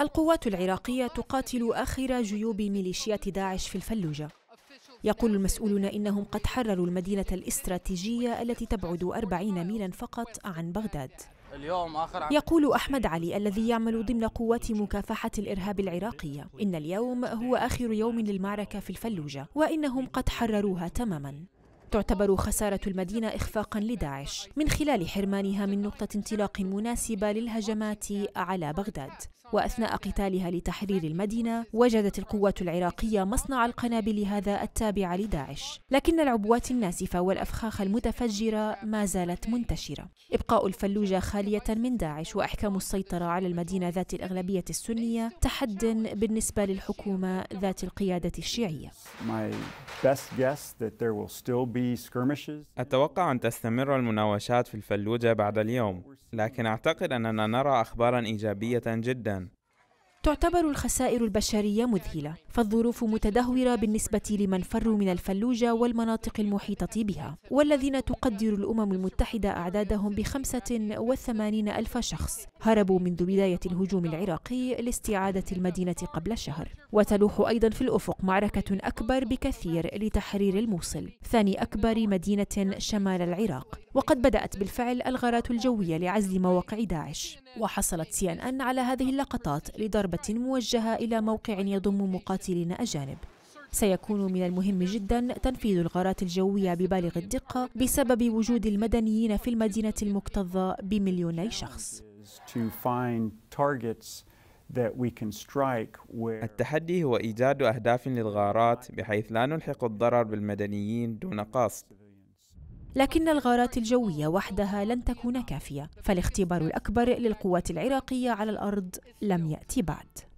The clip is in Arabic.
القوات العراقية تقاتل آخر جيوب ميليشيات داعش في الفلوجة يقول المسؤولون إنهم قد حرروا المدينة الاستراتيجية التي تبعد 40 ميلا فقط عن بغداد اليوم آخر يقول أحمد علي الذي يعمل ضمن قوات مكافحة الإرهاب العراقية إن اليوم هو آخر يوم للمعركة في الفلوجة وإنهم قد حرروها تماما تعتبر خسارة المدينة إخفاقا لداعش من خلال حرمانها من نقطة انطلاق مناسبة للهجمات على بغداد وأثناء قتالها لتحرير المدينة وجدت القوات العراقية مصنع القنابل هذا التابع لداعش لكن العبوات الناسفة والأفخاخ المتفجرة ما زالت منتشرة إبقاء الفلوجة خالية من داعش وإحكام السيطرة على المدينة ذات الأغلبية السنية تحد بالنسبة للحكومة ذات القيادة الشيعية My best guess that there will still أتوقع أن تستمر المناوشات في الفلوجة بعد اليوم، لكن أعتقد أننا نرى أخبارا إيجابية جدا. تعتبر الخسائر البشرية مذهلة فالظروف متدهورة بالنسبة لمن فروا من الفلوجة والمناطق المحيطة بها والذين تقدر الأمم المتحدة أعدادهم بخمسة وثمانين ألف شخص هربوا منذ بداية الهجوم العراقي لاستعادة المدينة قبل شهر وتلوح أيضا في الأفق معركة أكبر بكثير لتحرير الموصل ثاني أكبر مدينة شمال العراق وقد بدأت بالفعل الغارات الجوية لعزل مواقع داعش وحصلت سي ان ان على هذه اللقطات لضربة موجهة إلى موقع يضم مقاتلين أجانب سيكون من المهم جدا تنفيذ الغارات الجوية ببالغ الدقة بسبب وجود المدنيين في المدينة المكتظة بمليوني شخص التحدي هو إيجاد أهداف للغارات بحيث لا نلحق الضرر بالمدنيين دون قصد لكن الغارات الجوية وحدها لن تكون كافية فالاختبار الأكبر للقوات العراقية على الأرض لم يأتي بعد